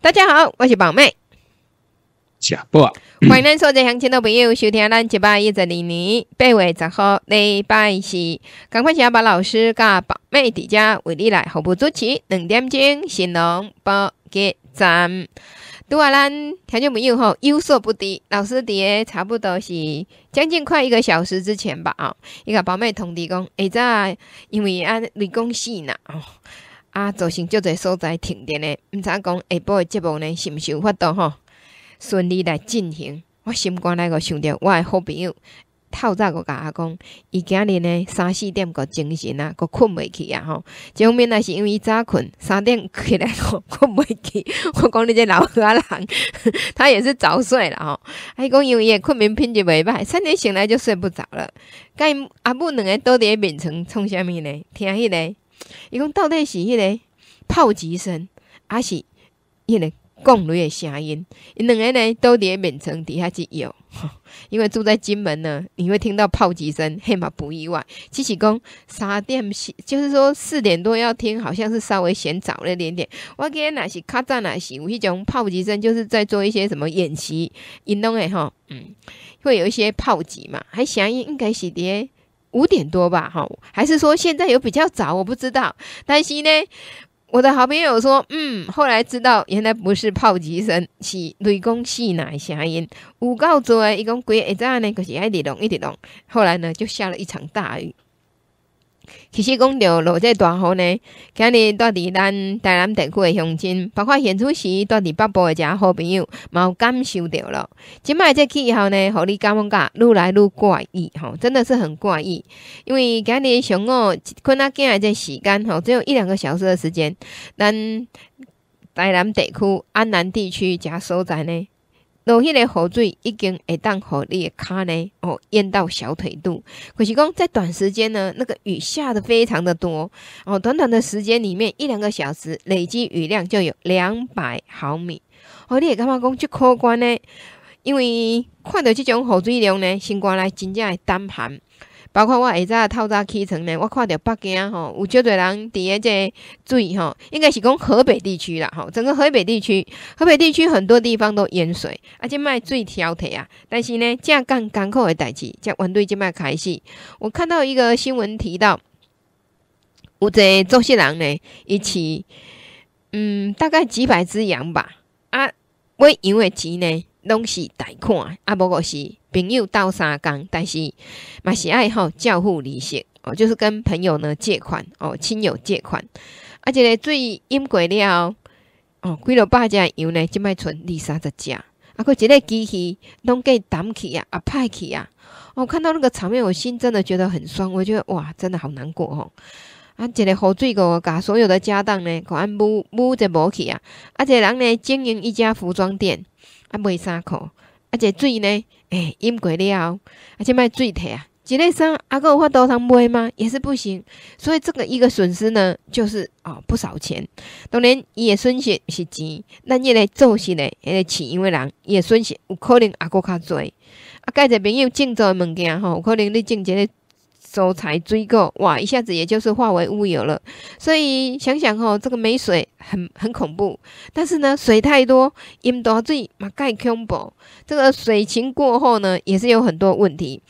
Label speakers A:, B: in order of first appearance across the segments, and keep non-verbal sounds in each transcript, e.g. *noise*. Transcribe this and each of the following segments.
A: 大家好，我是宝妹。主播，*coughs* 欢迎咱所在乡亲的朋友收听咱一百一十二年八月十号礼拜四，赶快先把老师跟宝妹在家为你来，毫不足奇。两点钟，新农不给赞。多啊，咱听众朋友吼，有所不低。老师的差不多是将近快一个小时之前吧啊。一个宝妹通知讲，哎，这因为安雷公事呐。哦。啊，造成这侪所在停电呢？毋知讲下晡的节目呢，是毋是有法度吼顺利来进行。我心肝内个想着，我的好朋友透早个甲阿公，伊今日呢三四点个精神啊，佫困袂去啊吼。一方面呢是因为早困，三点起来吼 *laughs* 困袂去。我讲你这老岁人，哼，*laughs* 他也是早睡吼，啊，伊讲因为也困眠品质袂歹，三点醒来就睡不着了。因阿母两个倒伫咧眠床创啥物呢？听迄个。伊讲到底是迄个炮击声，还是迄个共雷的声音？因两个呢都咧眠床底下就有，*laughs* 因为住在金门呢，你会听到炮击声，嘿嘛不意外。只是讲三点，就是说四点多要听，好像是稍微嫌早了点点。我得那是较早那是有迄种炮击声，就是在做一些什么演习，因拢会吼，嗯，会有一些炮击嘛，还声音应该是咧。五点多吧，哈，还是说现在有比较早，我不知道。但是呢，我的好朋友说，嗯，后来知道原来不是炮击声，是雷公气奶声音。告诉我，一共鬼一阵呢，可是爱滴隆一点隆。后来呢，就下了一场大雨。其实讲到落这大雨呢，今日住伫咱台南地区的乡亲，包括现主席住伫北部的遮好朋友，嘛有感受到了。即摆这气候呢，互你感觉加，愈来愈怪异吼，真的是很怪异。因为今日上午，困今日这时间吼，只有一两个小时的时间，咱台南地区、安南地区遮所在呢。落迄个雨水已经会当互你的骹呢，哦淹到小腿肚。可是讲在短时间呢，那个雨下的非常的多，哦短短的时间里面一两个小时，累积雨量就有两百毫米。哦你也感觉讲去可观呢？因为看到这种雨水量呢，心肝来真正会胆寒。包括我下早透早起床呢，我看到北京吼有好多人伫诶这水吼，应该是讲河北地区啦，吼整个河北地区，河北地区很多地方都淹水，啊，即卖水挑剔啊。但是呢，价降艰苦的代志，即团队即卖开始，我看到一个新闻提到，有个江西人呢，伊饲嗯大概几百只羊吧，啊喂羊的钱呢，拢是贷款啊，无过是。朋友斗相共，但是嘛是爱好照付利息哦，就是跟朋友呢借款哦，亲友借款，啊，一个最阴鬼了哦，几落百只油呢即摆存二三十只，啊，佮一个机器拢计挡去啊，啊歹去啊，哦，看到那个场面，我心真的觉得很酸，我觉得哇，真的好难过哦。啊，一个雨水个，甲所有的家当呢，佮安母母者无去啊，一个人呢经营一家服装店，啊卖衫裤，一个水呢。哎，淹过了，而且卖水体啊，一类衫阿哥有法度通买吗？也是不行。所以这个一个损失呢，就是啊不少钱。当然，伊的损失是钱，咱迄个做事嘞，迄个饲养的人伊的损失有可能阿哥较侪。啊，介只朋友种做物件吼，有可能你种一个。财追购，哇！一下子也就是化为乌有了。所以想想吼，这个没水很很恐怖。但是呢，水太多，淹大水嘛，介恐怖。这个水情过后呢，也是有很多问题。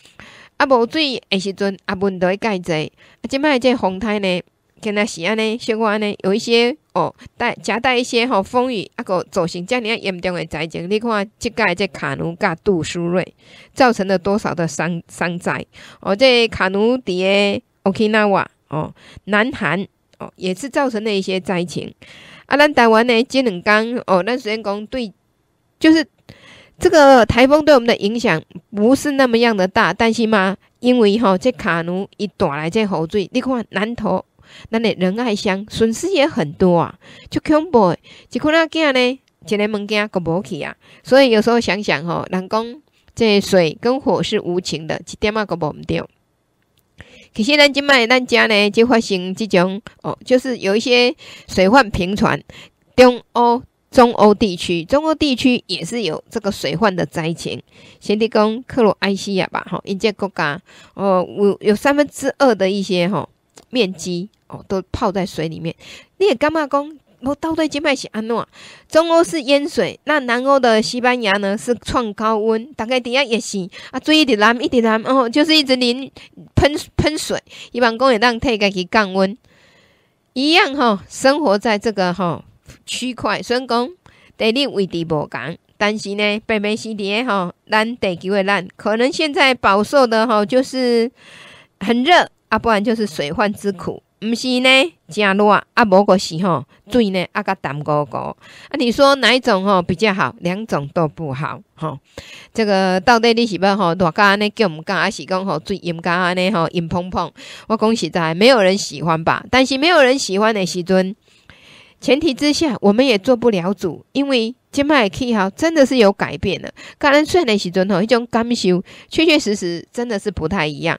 A: 啊，无水的时阵，啊，温度会介侪。啊，今摆这洪灾呢？现在是安呢，相关呢有一些哦，带夹带一些吼风雨，一个造成这样严重的灾情。你看，即届这卡奴甲杜苏瑞，造成了多少的伤伤灾？哦，这卡奴迪诶 okinawa 哦，南韩哦，也是造成了一些灾情。啊，咱台湾呢，即两天哦，咱虽然讲对，就是这个台风对我们的影响不是那么样的大，但是嘛，因为哈，这卡奴一打来，这洪水，你看南投。那你仁爱乡损失也很多啊，就恐怖，一可能囝呢，一个物件搞不去啊。所以有时候想想吼，人讲这水跟火是无情的，一点啊都无唔掉。其实咱今摆咱家呢就发生这种哦，就是有一些水患频传，中欧、中欧地区，中欧地区也是有这个水患的灾情，先提讲克罗埃西亚吧，哈，一些国家哦，有有三分之二的一些吼面积。哦，都泡在水里面。你也干嘛讲？我到底今麦是安怎？中欧是淹水，那南欧的西班牙呢是创高温，大概底下也是啊，水一直淋，一直淋哦，就是一直淋喷喷水，一般工会让替家己降温。一样哈，生活在这个哈区块，虽然讲地理位置无同，但是呢，北美西热哈，咱地球的烂，可能现在饱受的哈就是很热啊，不然就是水患之苦。毋是呢，假如啊，啊某个是吼，水呢，啊甲淡糊糊啊，你说哪一种吼比较好？两种都不好吼。这个到底你是要吼，大家尼叫我们家？还是讲吼淹阴安尼吼阴碰碰？我讲实在没有人喜欢吧。但是没有人喜欢的时阵，前提之下我们也做不了主，因为今麦的气候真的是有改变了。刚刚睡的时阵吼，一种感受确确实实真的是不太一样。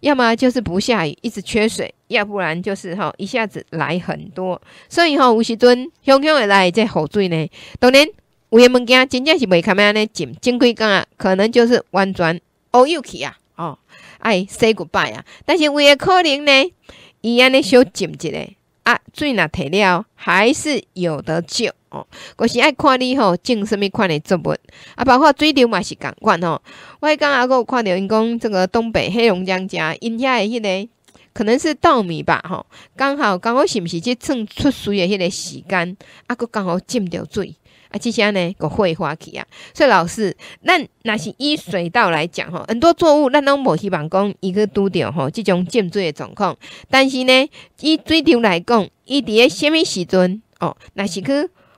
A: 要么就是不下雨，一直缺水。要不然就是哈一下子来很多，所以哈有时阵汹汹而来这雨水呢，当然，有些物件真正是袂堪安尼浸，正规干啊，可能就是弯转哦又去啊哦，哎山谷坝啊，但是有些可能呢，伊安尼小浸一下啊，水若提了还是有得救哦。我是爱看你吼种什物款的作物啊，包括水流嘛是共款吼，我迄刚阿哥有看着因讲这个东北黑龙江遮因遐的迄个。可能是稻米吧，吼，刚好刚好是毋是即趁出水的迄个时间，啊，够刚好浸着水，啊，即些呢，够挥发去啊。所以老师，咱若是以水稻来讲，吼，很多作物，咱拢无希望讲伊去拄着吼，即种浸水的状况。但是呢，以水流来讲，伊伫咧虾物时阵，哦，若是去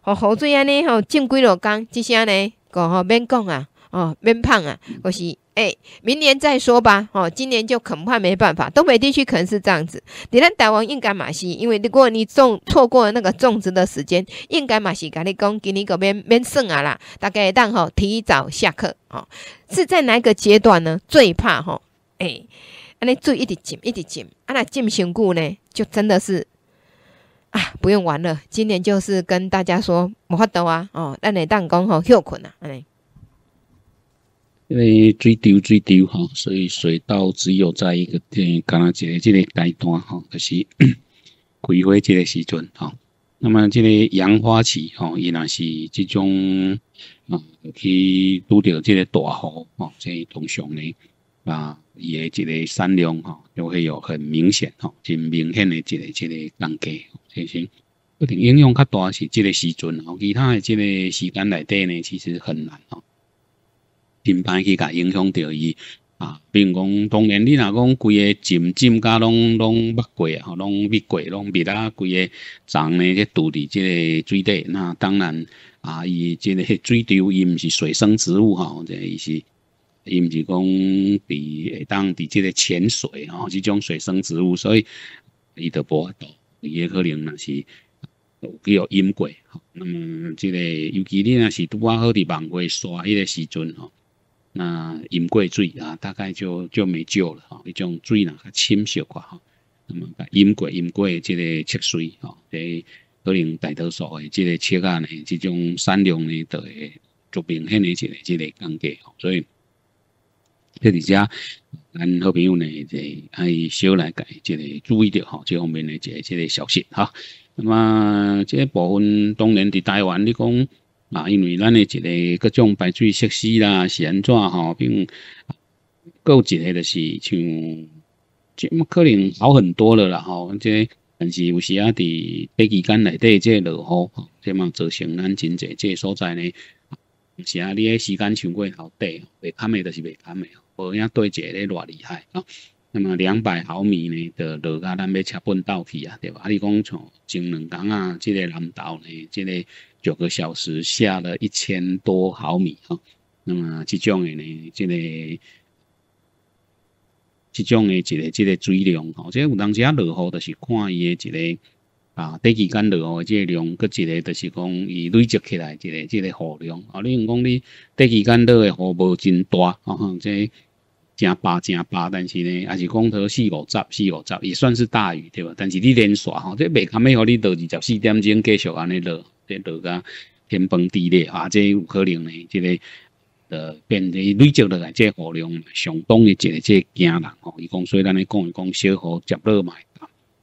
A: 吼雨水安尼，吼浸几落工，即些呢，够吼免讲啊，哦，免怕啊，就是。哎，明年再说吧。哦，今年就恐怕没办法。东北地区可能是这样子，你那台湾应该马西，因为如果你种错过了那个种植的时间，应该马西给你讲，给你这免免算啊啦。大概当吼提早下课哦，是在哪个阶段呢？最怕吼，哎，那你注意点紧，一点紧，啊那进行成呢，就真的是啊，不用玩了。今年就是跟大家说无法度啊。哦，咱你当工吼休困啊。
B: 因为水多水多哈，所以水稻只有在一个，嗯，刚刚一个这个阶段哈，就是 *coughs* 开花这个时阵哈。那么这个扬花期哈，依然是这种啊，去拄着这个大雨哈，在通常呢，啊，伊的这个产量哈，就会有很明显哈，真明显的这个这个降低，是不是？可能影响较大是这个时阵啊，其他诶，这个时间来底呢，其实很难啊。品牌去甲影响着伊啊，比如讲，当然你若讲规个浸浸甲拢拢捌过吼，拢勿过拢别呾规个长咧，去拄伫即个水底，那当然啊，伊即个水滴伊毋是水生植物吼，即个伊是伊毋是讲伫下当伫即个浅水吼，即种水生植物，所以伊无法度，伊也可能若是有比较阴过吼。那么即个尤其你若是拄啊好伫黄昏刷迄个时阵吼。啊，饮过水啊，大概就就没救了哈。伊种水呢较深小块哈，那么饮过饮过即个切水哈，即可能大多数诶即个车家呢，即种产量呢，都会做明显的一个即个降低吼，所以，这里者，咱好朋友呢，就爱少来改，即个注意到哈，即方面呢，这这个消息哈。那么，即部分当然伫台湾，你讲。啊，因为咱诶一个各种排水设施啦是安怎吼，并够一个就是像，即可能好很多了啦吼。即但是有时啊伫短期间内底即落雨吼，即嘛造成咱真侪即所在呢，有时啊你诶时间过会好短，未堪诶就是未堪诶，无影一个咧偌厉害啊。那么两百毫米呢的落甲咱要车本斗去啊，对吧？啊，你讲像前两工啊，即个南投咧，即个。九个小时下了一千多毫米啊！那么即种的呢，即个即种的一个这个水量哦，即有当时啊，落雨就是看伊个一个啊，短期间落雨个即量，搁一个就是讲伊累积起来一个这个雨量啊。你讲你短期间落的雨无真大啊，即正巴正巴，但是呢，还是讲头四五十、四五十也算是大雨对吧？但是你连续哈，即未堪要，互你到二十四点钟继续安尼落。这落个天崩地裂啊！这有可能呢，这个呃，变成累积落来，这河量上一的即这惊人吼。伊讲，所以咱来讲一讲小河接落嘛。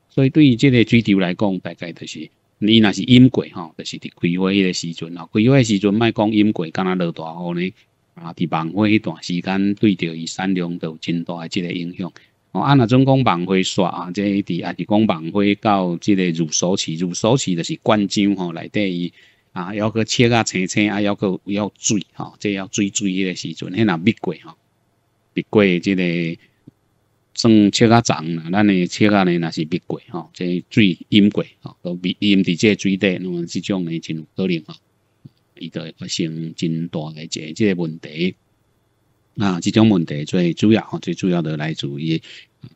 B: 所以对于这个水球来讲，大概就是你那是阴过吼，就是伫开会迄个时阵哦。开会时阵，卖讲阴过，敢若落大雨呢？啊，伫晚会迄段时间，对到伊产量都有真大诶，即个影响。哦，按那中港板花刷啊，这一地啊是讲板花，到即个入手期，入手期就是冠张吼，内底伊啊，要去切啊青青啊，要去要水吼，这要最水的时阵，迄那灭过吼，灭过即个，算切啊长啦，咱诶切啊呢那是灭过吼，这水淹过吼，都淹伫即个水底，那么这种呢真有可能吼，伊就会发生真大一个这即个问题。那这种问题最主要吼，最主要的来自于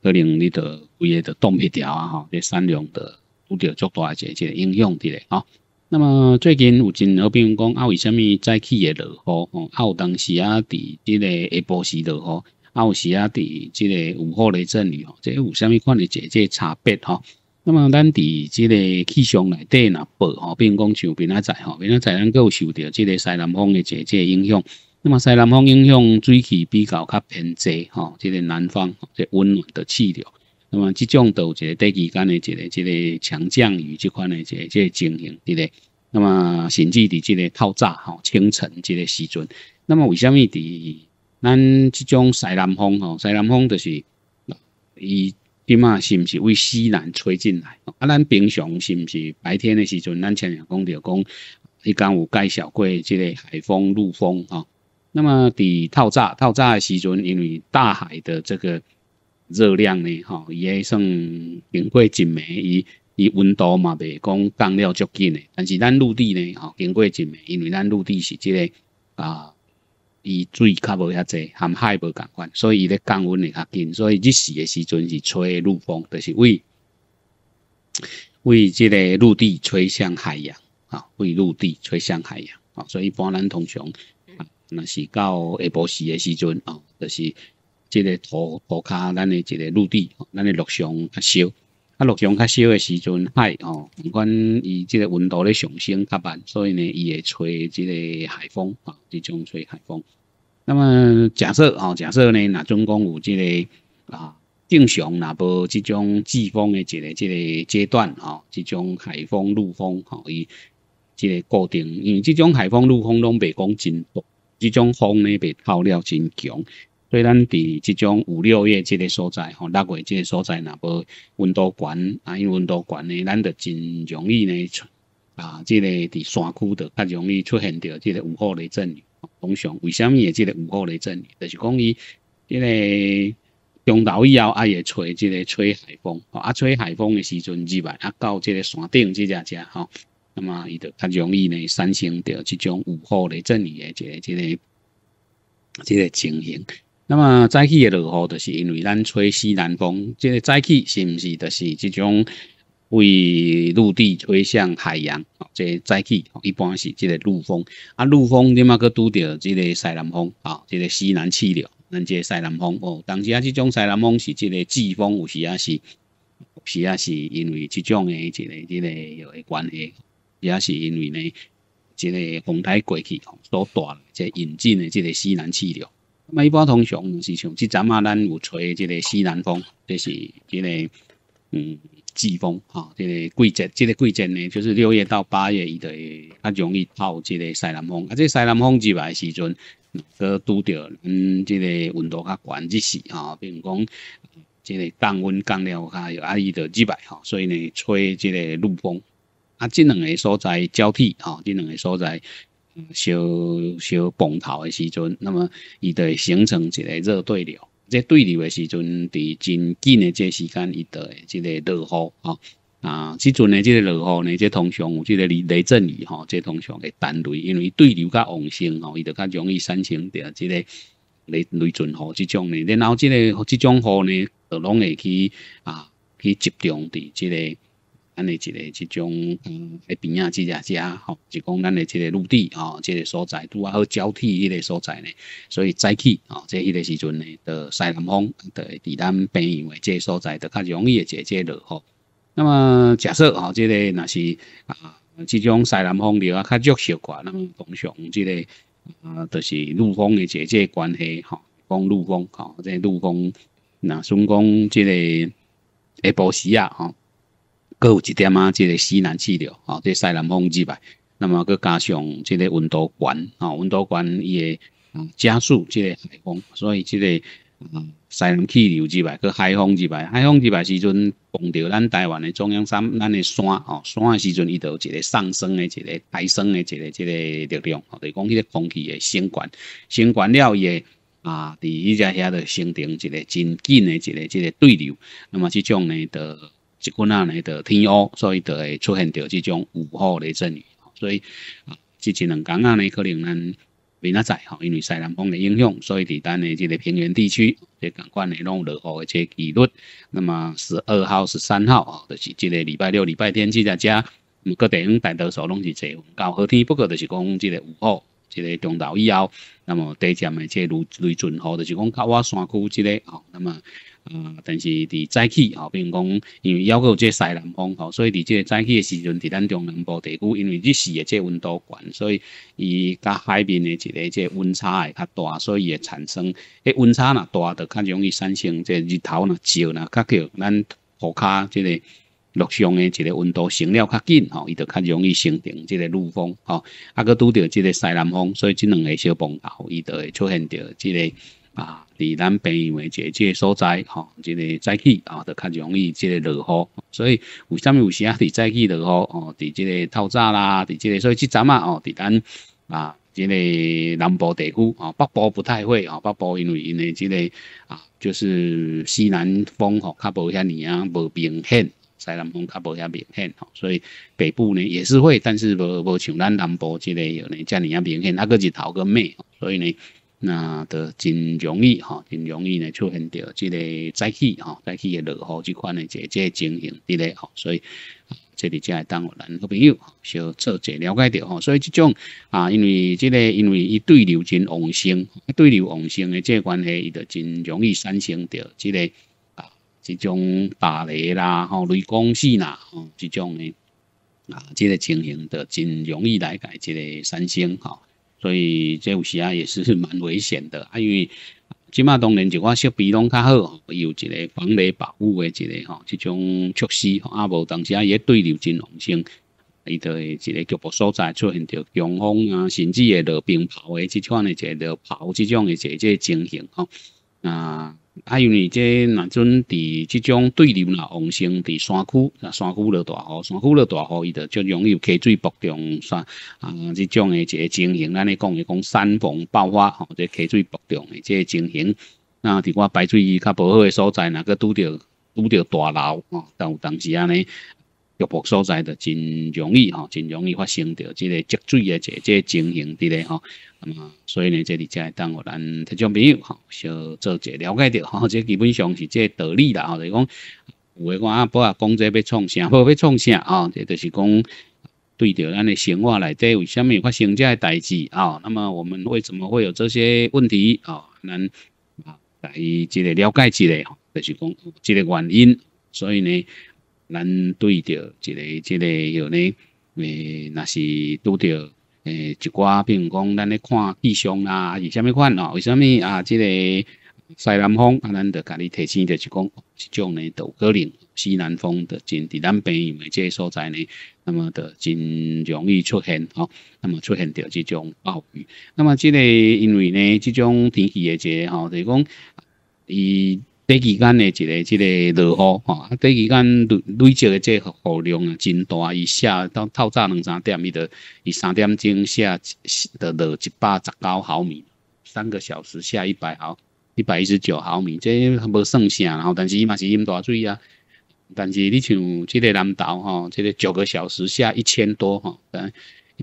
B: 可能你的规个的冻皮条啊吼，这三量的有着足大一个影响伫咧吼。那么最近有真好比如讲啊，为什么再起会落雨吼？啊，有当时啊，伫即个下晡时落雨，啊，有时啊，伫即个午后雷阵雨吼，这有啥物款的这这差别吼？那么咱伫即个气象内底若报吼，比如讲像明仔载吼，明仔载咱有受着即个西南风的这这影响。那么西南风影响水气比较较偏侪吼，即个南方即温暖的气流。那么即种导致短期间诶，即个即个强降雨即款诶，即即情形，对不对？那么甚至伫即个透早吼清晨即个时阵，那么为虾米伫咱即种西南风吼？西南风就是伊变嘛是毋是为西南吹进来？啊，咱平常是毋是白天诶时阵，咱前面讲着讲，伊讲有介绍过即个海风、陆风吼。那么伫套炸套炸诶时阵，因为大海的这个热量呢，吼、伊阿算经过一枚，伊伊温度嘛未讲降了足紧诶。但是咱陆地呢，哈，经过一枚，因为咱陆地是即个啊，伊水较无遐侪，含海无共款，所以伊咧降温会较紧。所以日时诶时阵是吹陆风，就是为为即个陆地吹向海洋啊，为陆地吹向海洋啊。所以一般咱通常。那是到下晡时的时阵哦，就是即个土土卡，咱嘅即个陆地，咱的陆上较少，啊陆上较少的时阵，海哦，不管伊即个温度咧上升较慢，所以呢，伊会吹即个海风啊，即种吹海风。那么假设哦，假设呢，那中共有即个啊正常那无即种季风的一个这个阶段哦，即种海风陆风哦，伊即个固定，因为即种海风陆风都未讲真多。即种风呢被透了真强，所以咱伫即种五六月即个所在吼，六月即个所在若无温度悬啊，因温度悬呢，咱就真容易呢，啊，即个伫山区的较容易出现着即个午后雷阵雨。通常为什么会即个午后雷阵雨？就是讲伊，因为中岛以后啊会吹即个吹海风，啊吹海风的时阵是来，啊到即个山顶即只只吼。那么伊就较容易呢，产生着即种午后雷阵雨诶，一个即个即个情形。那么早起诶落雨，就是因为咱吹西南风，即个早起是毋是就是即种为陆地吹向海洋，即个早起一般是即个陆风。啊，陆风你嘛去拄着即个西南风，啊，即个西南气流，咱即个西南风。哦，同时啊，即种西南风是即个季风，有时啊是，有时啊是因为即种诶，即个即个有诶关系。也是因为呢，一个风台过去吼，所带来即引进的即个西南气流。那啊，一般通常是像即阵啊，咱有吹即个西南风，即是即个嗯季风吼，即个季节，即个季节呢就是六月到八月，伊会较容易透即个西南风。啊，即西南风入来时阵，可拄着，嗯即个温度较悬一时吼，比如讲即个降温降了，较，啊，伊的入来吼，所以呢吹即个陆风。啊，即两个所在交替，吼，即两个所在，小小碰头的时阵，那么，伊就会形成一个热对流。这对流的时阵，伫真紧的即时间，伊就会即个落雨，吼。啊，即阵的即个落雨呢，即通常有即个雷雷阵雨，吼，即通常会单雷，因为对流较旺盛，吼，伊就较容易产生着即个雷雷阵雨即种呢。然后即个即种雨呢，都拢会去啊，去集中伫即个。咱的一个即种嗯，呃边啊，即只遮吼，就讲咱的即个陆地吼，即个所在拄啊好交替迄个所在呢。所以早起哦，在迄个时阵呢，的西南风对，伫咱边沿的个所在，就较容易的解姐落吼。那么假设哦即个若是啊，即种西南风流啊较弱小寡，那么通常即个啊，就是陆风的姐姐关系吼，讲陆风吼，个陆风那孙讲即个诶波时啊吼。佫有一点啊，即个西南气流，哦，即个西南风之外，那么佮加上即个温度悬啊，温度悬伊也加速即个海风，所以即个啊西南气流之外，佮海风之外，海风之外时阵，碰到咱台湾的中央山，咱的山，哦，山的时阵，伊就一个上升的，一个抬升的，一个，一个力量，就讲迄个空气的升悬，升悬了也啊，伫伊只遐就形成一个真紧的，一个，一个对流，那么即种呢，就。一羣啊，呢就天乌，所以就会出现着这种午后雷阵雨。所以啊，最前两公啊呢，可能咱明仔载吼，因为西南风的影响，所以伫带呢，即个平原地区，即个景观呢，拢有落雨一个几率。那么十二号十三号啊，都是即个礼拜六、礼拜天，即只只，各地方大多数拢是这分。到好天不过就是讲即个午后。一个中岛以后，那么地点的即个雷雷阵雨，就是讲较我山区即个吼，那么呃，但是伫早起吼，比如讲，因为有即个西南风吼，所以伫即个早起的时阵，伫咱中南部地区，因为日时的即个温度悬，所以伊甲海边的一个即个温差会较大，所以会产生，诶，温差若大，就较容易产生即个日头呢照若较叫咱涂骹即个。陆上诶，一个温度升了较紧吼，伊就较容易形成即个陆风吼，啊，搁拄着即个西南风，所以即两个小风头，伊就会出现着即个啊，离咱边缘诶一即个所在吼，即个天气啊，就较容易即个落雨。所以为虾米有时啊，伫天气落雨哦，伫即个透早啦，伫即个，所以即阵啊哦，伫咱啊，即个南部地区啊，北部不太会啊，北部因为因为即个啊，就是西南风吼，较无遐尼啊，无明显西南风较无遐明显吼，所以北部呢也是会，但是无无像咱南部之类有呢，遮尔遐明显，那个日头个咩？所以呢，那都真容易吼，真容易呢出现着即个灾气吼，灾气诶落雨即款诶一个情形，伫咧吼，所以这里只系当我两个朋友小做者了解着吼，所以即种啊，因为即个因为伊对流真旺盛，对流旺盛这即关系，伊就真容易产生着即个。即种打雷啦，吼雷公线啦，吼即种诶，啊，即个情形着真容易来解即个产生吼，所以即有时啊也是蛮危险的，啊，因为即马当然就我设备拢较好，有一个防雷保护诶，一个吼，即种措施啊无，当时啊也对流真旺盛，伊就会一个局部所在出现着强风啊，甚至会落冰雹诶，即款诶一个落雹即种诶一个情形吼，啊。还有呢，即那阵伫即种对流啦，旺盛伫山区，啊山区落大雨，山区落大雨，伊就就容易溪水暴涨，煞啊，即种诶一个情形，咱咧讲的讲山洪爆发吼，即溪水暴涨诶即个情形，那伫我排水伊较无好诶所在，那个拄着拄着大楼吼，但有当时安尼。局部所在的真容易哈，真容易发生着即个积水的即个情形的咧哈。那么，所以呢，这里会等我咱迄种朋友哈，小做者了解着哈。即基本上是即个道理啦，就是讲有诶讲阿啊，讲这要创啥，要创啥啊，这就是讲对着咱诶生活内底为虾米有发生这代志啊。那么，我们为什么会有这些问题啊？咱啊来即个了解即个，就是讲即个原因。所以呢。咱对着即个即个吼呢，诶，那是拄着诶一寡，比如讲咱咧看气象啦，是虾米款啊？为什么啊？即个西南风啊，咱着家己提着，就讲，即种呢，都可能西南风，着真伫咱边有即个所在呢，那么着真容易出现吼，那么出现着即种暴雨。那么即个因为呢，即种天气诶，即吼就是讲，伊。第几天的一个、这个落雨，哈，这几天累积的这雨量啊，真大，一下到透早两三点，伊就伊三点钟下，就落一百十九毫米，三个小时下一百毫，一百一十九毫米，这无啥，下，后但是伊嘛是淹大水啊，但是你像这个南岛，吼，这个九个小时下一千多，哈，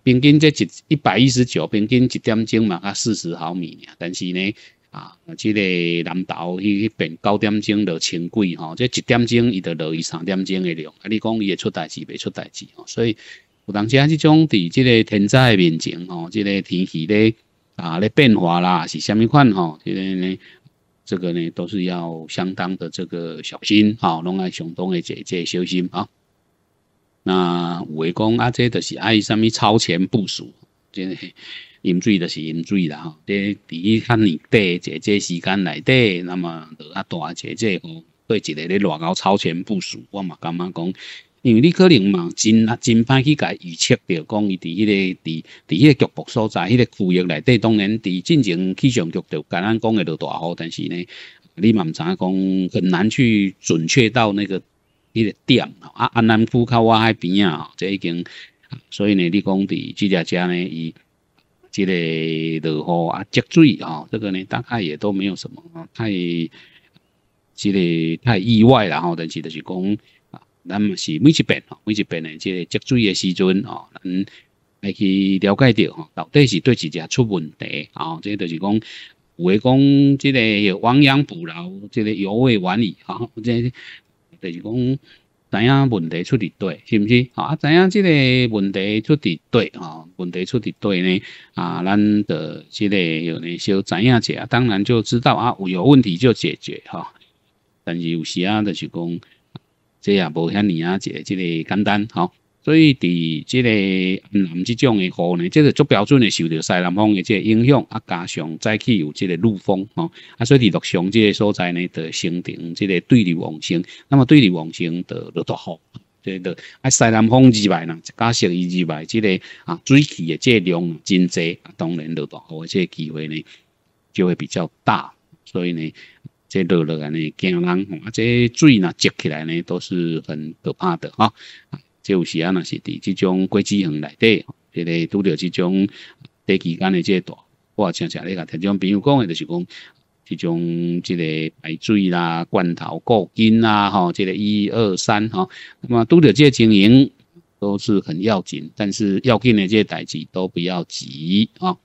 B: 平均这一一百一十九，平均一点钟嘛，啊，四十毫米，但是呢。啊，即个南投迄迄边九点钟落千贵吼，即一点钟伊就落去三点钟的量。啊，你讲伊会出代志未出代志吼？所以有当时啊，即种伫即个天灾面前吼，即个天气咧啊咧变化啦，是虾米款吼？即个呢，这个呢，都是要相当的这个小心吼，拢爱相当的这这小心啊。那有诶讲啊，这都是爱虾米超前部署，即个。饮水就是饮水啦，吼！伫伫迄哈年底这这时间内底，那么就啊大这吼，对一个咧偌够超前部署，我嘛感觉讲，因为你可能嘛真真歹去伊预测着，讲伊伫迄个伫伫迄个局部所在，迄个区域内底当然伫进前气象局就甲咱讲会落大好，但是呢，你嘛毋知影讲，很难去准确到那个迄个点啊！安南区靠我海边啊，这已经，所以呢，你讲伫即只车呢，伊。即个落雨啊，积水啊，这个呢，大概也都没有什么啊，太即个太意外了哈。但是就是讲啊，咱嘛是每一遍啊，每一遍的即个积水的时阵啊，咱来去了解到哈，到底是对自己出问题啊。这个就是讲，有诶讲即个亡羊补牢，即个有为晚矣啊。即就是讲。知影问题出伫对，是毋是？啊，知影即个问题出伫对？啊，问题出伫对呢？啊，咱的即个有呢，小知影者，当然就知道啊，有有问题就解决哈。但是有时啊，就是讲，这也无遐尼啊，个即个简单吼。所以，伫即个南即种嘅雨呢，即个作标准诶受到西南风嘅即个影响，啊，加上再去有即个陆风，吼，啊，所以伫陆上即个所在呢，就形成即个对流旺星，那么对流旺星就落大雨，即个，啊，西南风之外呢，加上伊之外即个啊，水汽嘅即个量真侪，当然落大雨嘅即个机会呢，就会比较大，所以呢，即落落呢，惊人，啊，即水呢积起来呢，都是很可怕的，啊。即有时啊，若是伫即种过季行内底，迄个拄着即种短期间嘅即个大，我常常咧讲，听种朋友讲嘅就是讲，即种即个排水啦、罐头、过斤啦，吼，即个一二三，吼，那么拄着即个经营都是很要紧，但是要紧嘅即个代志都不要急啊。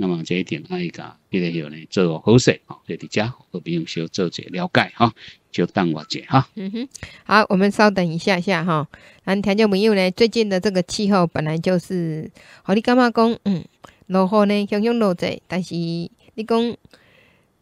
B: 那么这一点，阿伊个，你咧要呢做好势，好，做滴者，各朋友稍做者了解哈，就等我者哈。
A: 嗯哼，好，我们稍等一下下哈。咱听众朋友呢，最近的这个气候本来就是，何里感觉讲？嗯，落雨呢，常常落者，但是你讲，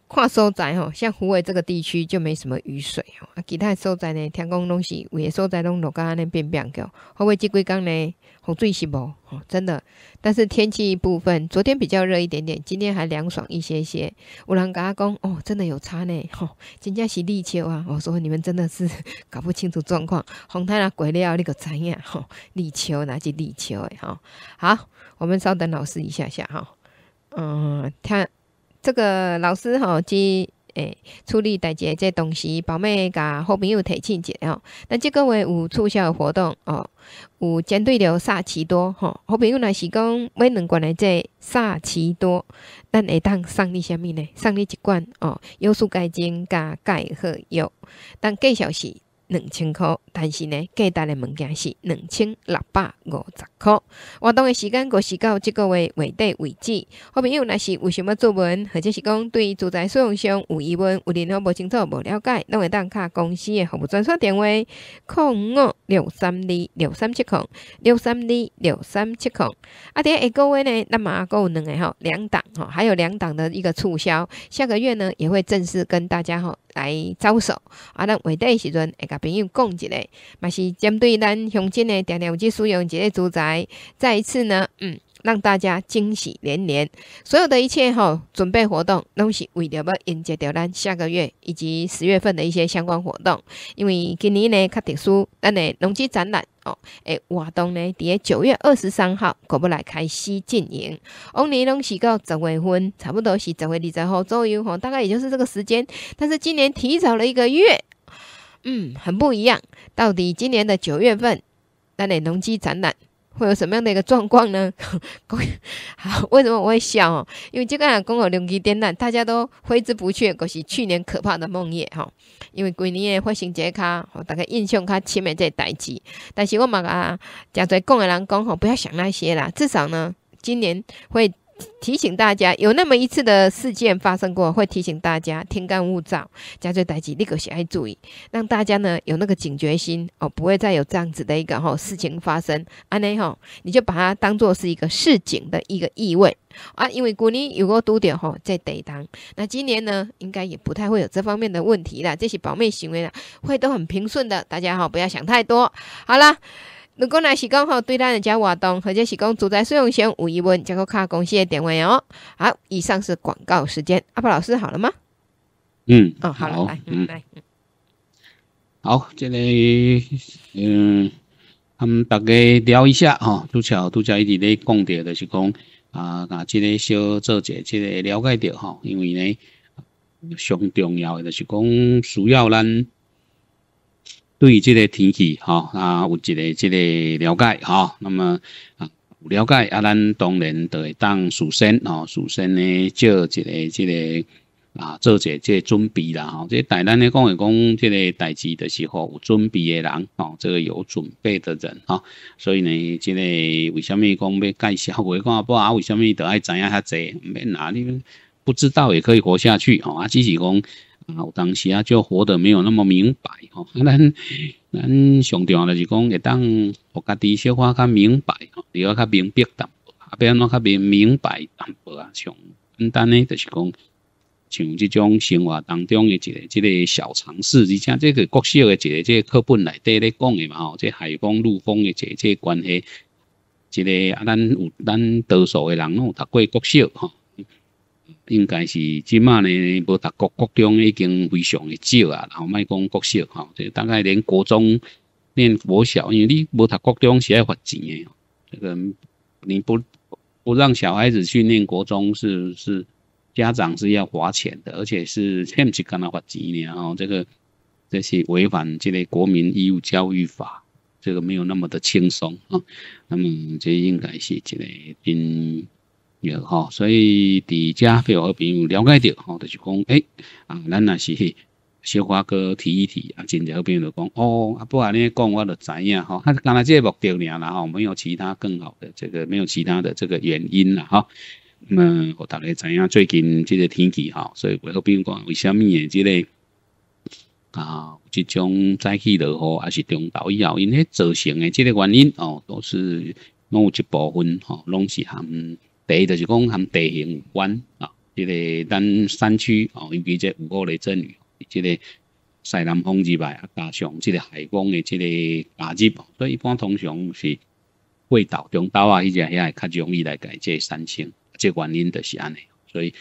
A: 跨所在吼，像湖北这个地区就没什么雨水吼，啊，其他所在呢，听讲东西，有些所在拢落干干那边边个，何谓即几工呢？好最新啵，好真的，但是天气部分，昨天比较热一点点，今天还凉爽一些些。乌兰嘎阿公，哦，真的有差呢，吼，真正是立秋啊！我说你们真的是 *laughs* 搞不清楚状况，红太狼鬼来了，你可知呀？吼，立秋哪是立秋诶。吼，好，我们稍等老师一下下哈，嗯，他这个老师哈，即。诶，处理代志诶这东西，宝妹甲好朋友提醒一下，那这个月有促销活动哦，有针对了萨奇多哦，好朋友那是讲买两罐的这萨奇多，咱会当送你啥物呢？送你一罐哦，优素钙精加钙和药，但计绍是。两千块，但是呢，计价的物件是两千六百五十块。活动的时间就是到这个月月底为止。好朋友，若是有什么做文？或者是讲对住宅使用上有疑问、有任何不清楚、不了解，拢会当卡公司的服务专线电话。零五六三二六三七六三二六三七六。啊，第二个月呢，那么还有两个吼，两档哈，还有两档的一个促销，下个月呢也会正式跟大家哈。来招手啊！咱回台时阵，会甲朋友讲一下，嘛是针对咱乡镇的定有计使用一个住宅，再一次呢，嗯。让大家惊喜连连，所有的一切哈，准备活动，拢是为了要迎接掉咱下个月以及十月份的一些相关活动。因为今年呢较特殊，咱的农机展览哦，诶，活动呢在九月二十三号，我们要来开始进行。往年拢是到十月份，差不多是十月二十号左右，哈，大概也就是这个时间。但是今年提早了一个月，嗯，很不一样。到底今年的九月份，咱的农机展览。会有什么样的一个状况呢？*laughs* 好，为什么我会笑？因为这个“公鹅两极点倒”大家都挥之不去，可是去年可怕的梦魇哈，因为今年的发生节个卡，大家印象较深的这代志。但是我们啊，真侪讲的人讲吼，不要想那些啦，至少呢，今年会。提醒大家，有那么一次的事件发生过，会提醒大家天干物燥，家最歹机，立刻起来注意，让大家呢有那个警觉心哦，不会再有这样子的一个哈事情发生。安内哈，你就把它当做是一个市井的一个意味啊，因为古年有个多点哈在得当，那今年呢应该也不太会有这方面的问题了，这些保密行为呢会都很平顺的，大家哈不要想太多。好了。如果来是讲吼对咱的家活动，或者是讲住宅使用权有疑问，这个卡恭喜的点话哦。好，以上是广告时间。阿伯老师好了吗？
B: 嗯，哦，好，嗯，好，这里嗯，我们大家聊一下哈。杜桥杜家一直咧讲着，就是讲啊，噶这个小作者这个了解到哈，因为呢上重要就是讲需要咱。对于这个天气哈，啊，有一个这个了解哈，那么啊有了解啊，咱当然都会当事先哦，事先呢做一个这个啊做一下这准备啦哈。这在咱咧讲来讲这个代志的时候，有准备的人哦，这个有准备的人啊，所以呢，这个为什么讲要介绍我讲，不啊？为什么都要知影较济？没哪里不知道也可以活下去哦。啊，只是讲。啊，有当时啊，就活得没有那么明白吼。咱咱上场就是讲，会当互家己少看，较明白吼，比较较明白淡薄，啊，比较弄较明明白淡薄啊。上简单的就是讲，像这种生活当中的一个、一个小常识，而且这个国小的一个、这个课本内底咧讲的嘛吼，这海风、陆风的这个关系，一个啊，咱有咱多数的人拢读过国小吼。应该是即马呢，无读国国中已经非常的少啊，然后卖讲国小吼，这大概连国中念国小，因为你无读国中是要罚钱的这个你不不让小孩子去念国中，是是家长是要罚钱的，而且是欠几干的罚钱呢。吼，这个这是违反这个国民义务教育法，这个没有那么的轻松啊，那么这应该是一个挺。哟，吼，所以伫遮配合朋友了解到，吼，就是讲，诶，啊，咱若是小话哥提一提啊。真个，好朋友就讲，哦，啊，不安尼讲，我就知影吼，啊，干即个目的了啦，吼，没有其他更好的这个，没有其他的这个原因啦，哈，嗯，我大概知影最近这个天气，吼，所以比如讲，为什么个这个啊，即种天气落雨还是中到后，因为造成的这个原因，哦，都是拢有一部分，吼，拢是含。第一就是讲含地形有关啊，即个咱山区哦，尤其即五个类阵雨，即个西南风之外，啊加上即个海风的即个夹击，所以一般通常是会倒中岛啊，伊只遐会较容易来改即个山青，即个原因就是安尼。所以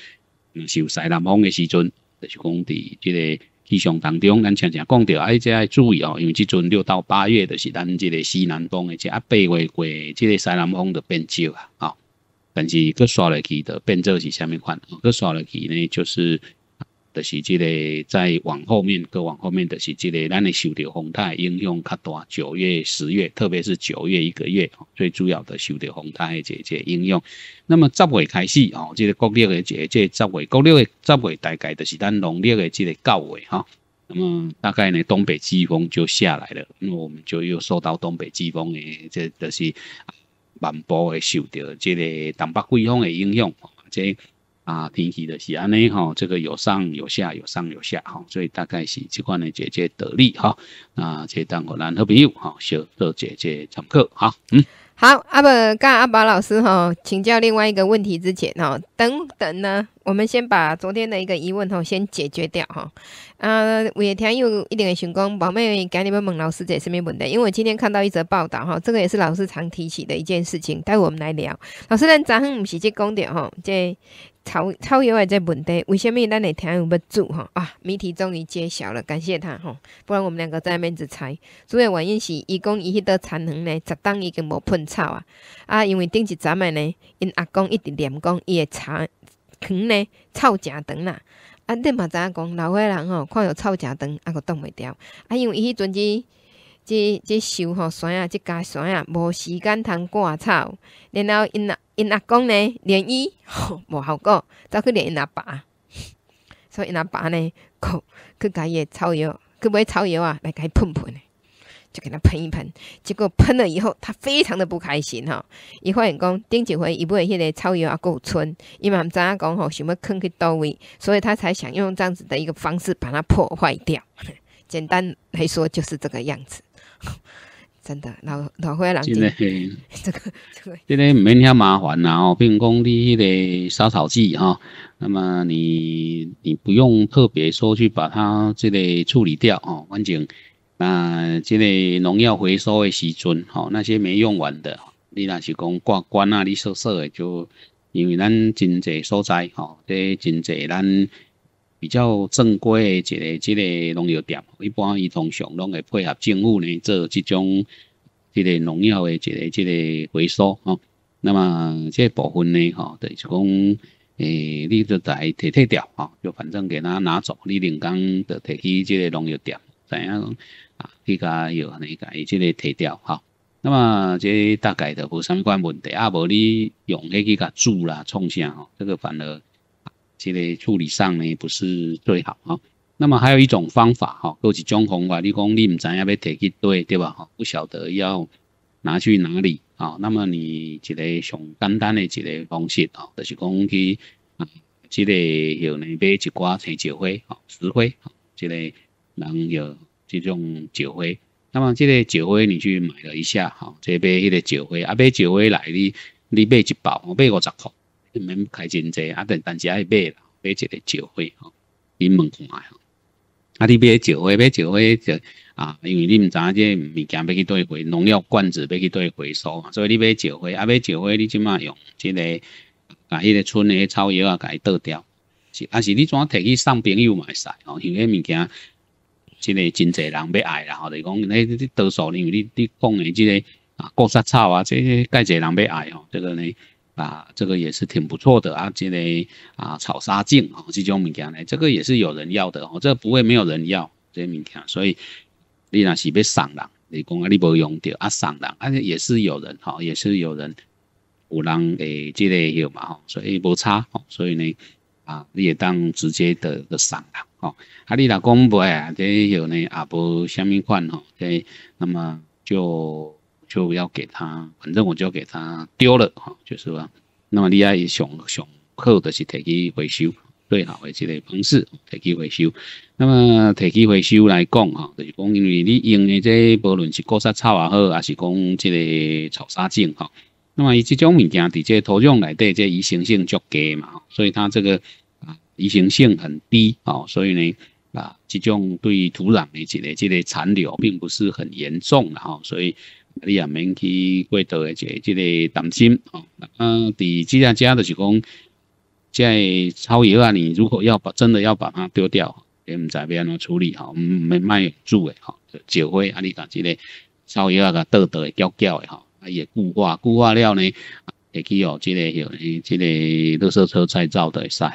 B: 是有西南风的时阵，就是讲伫即个气象当中，咱常常讲到，而这要注意哦，因为即阵六到八月就是咱即个西南风的，啊，八月过即个西南风就变少啊。但是佮刷了起的变奏是虾米款？佮刷了起呢，就是就是即个再往后面，佮往后面的，是即个咱的受掉风台影响较大。九月、十月，特别是九月一个月，最主要的受掉风台的这这应用。那么十月开始哦，即个国历的这这十月，国历的十月大概就是咱农历的即个九月哈。那么大概呢，东北季风就下来了，那么我们就又受到东北季风的，这就是。蛮多会受到这个东北季风的影响，这啊天气就是安尼吼，这个有上有下有上有下哈，所以大概是这款的姐姐得力哈。那这当我咱好朋友哈，小做姐姐上课哈。嗯，
A: 好，阿伯跟阿宝老师哈，请教另外一个问题之前哈，等等呢。我们先把昨天的一个疑问吼先解决掉哈。啊，五月天又一点的询问，宝妹给你们孟老师这什么问题？因为我今天看到一则报道哈，这个也是老师常提起的一件事情，待会我们来聊。老师咱昨昏不是结讲的吼，这草草的外个问题，为什么咱的听有要做哈啊？谜题终于揭晓了，感谢他哈，不然我们两个在那边子猜。主要原因是，伊讲伊迄块菜园呢，十当已经无喷草啊，啊，因为顶一阵的呢，因阿公一直念讲伊的菜。藤呢，草诚长啦！啊，你嘛知影讲老岁人吼，看到草诚长，啊，佫挡袂牢啊，因为伊迄阵时即即树吼山啊，即加山啊，无时间通割草。然后因阿因阿公呢，连伊吼无效果，走去练因阿爸。*laughs* 所以因阿爸呢，去去家伊诶草药，去买草药啊，来甲伊喷喷的。就给他喷一喷，结果喷了以后，他非常的不开心哈！伊发现讲，顶一回伊不会晓得草药啊够村，伊嘛毋知影讲吼，想要坑去到位，所以他才想用这样子的一个方式把它破坏掉。简单来说就是这个样子，真的老老狼真的，*laughs* 这个这个，
B: 现个没免遐麻烦啦哦，如工地迄个杀草剂哈，那么你你不用特别说去把它这个处理掉哦，反正那即个农药回收的时阵，吼，那些没用完的，你若是讲挂罐啊、你说说的，就因为咱真侪所在，吼，即真侪咱比较正规的一个即个农药店，一般伊通常拢会配合政府呢做这种即个农药的一个即个回收，吼。那么这部分呢，吼，就是讲，诶，你就来提退掉，吼，就反正给他拿走，你明工就提去即个农药店，怎样？去甲要，你甲伊即个摕掉，哈，那么这大概就无啥物关问题，啊，无你用迄去甲煮啦，创啥吼，这个反而即个处理上呢不是最好哈。那么还有一种方法哈，有一种红法，你讲你毋知影要摕去堆，对吧？哈，不晓得要拿去哪里啊？那么你一个上简单的一个方式吼，就是讲去，即个有那买一寡生石灰，哈，石灰，哈，即个人有。即种石灰，那么即个石灰你去买了一下，吼，即买迄个石灰，啊买石灰来你你买一包，买五十块，免开真济，啊但但是爱买啦，买一个石灰吼，你问看吼，啊你买石灰买石灰就啊，因为你唔知即物件要去对回，农药罐子要去对回收，所以你买石灰，啊买石灰你即马用即个，啊迄个村的草药啊，甲伊倒掉，是，啊是你怎摕去送朋友会使吼，因为物件。即个真侪人要爱啦吼，就讲你你多数因为你你讲的之个啊，国杀草啊这些，介侪人要爱吼，这个呢啊，这个也是挺不错的啊，之类啊草沙镜吼，这种物件呢，这个也是有人要的吼，这不会没有人要这些物件，所以你若是要送人，你讲啊你不用掉啊送人，啊也是有人吼，也是有人有人诶，即类有嘛吼，所以无差吼，所以呢啊，你也当直接的个送人。好，啊，你若讲婆啊，即有呢也无虾米款吼，即那么就就要给他，反正我就给他丢了哈，就是说，那么你爱上上课的是提起回收最好的一个方式，提起回收。那么提起回收来讲哈，就是讲因为你用的这不论是过砂草也好，还是讲这个草沙镜哈，那么伊这种物件伫这土壤内底这易生性足低嘛，所以它这个。移行性很低啊，所以呢啊，这种对土壤的这个这个残留并不是很严重的哈，所以你也没去过多的这个担心哈。啊，第这样加的就是讲，在超药啊，你如果要把真的要把它丢掉，也唔知边安怎处理哈，没卖住的哈，就烧灰啊，你讲这个超药啊，倒倒的、绞绞的哈，啊也固化固化了呢，下去哦，这个、这个绿色蔬菜照的使啊。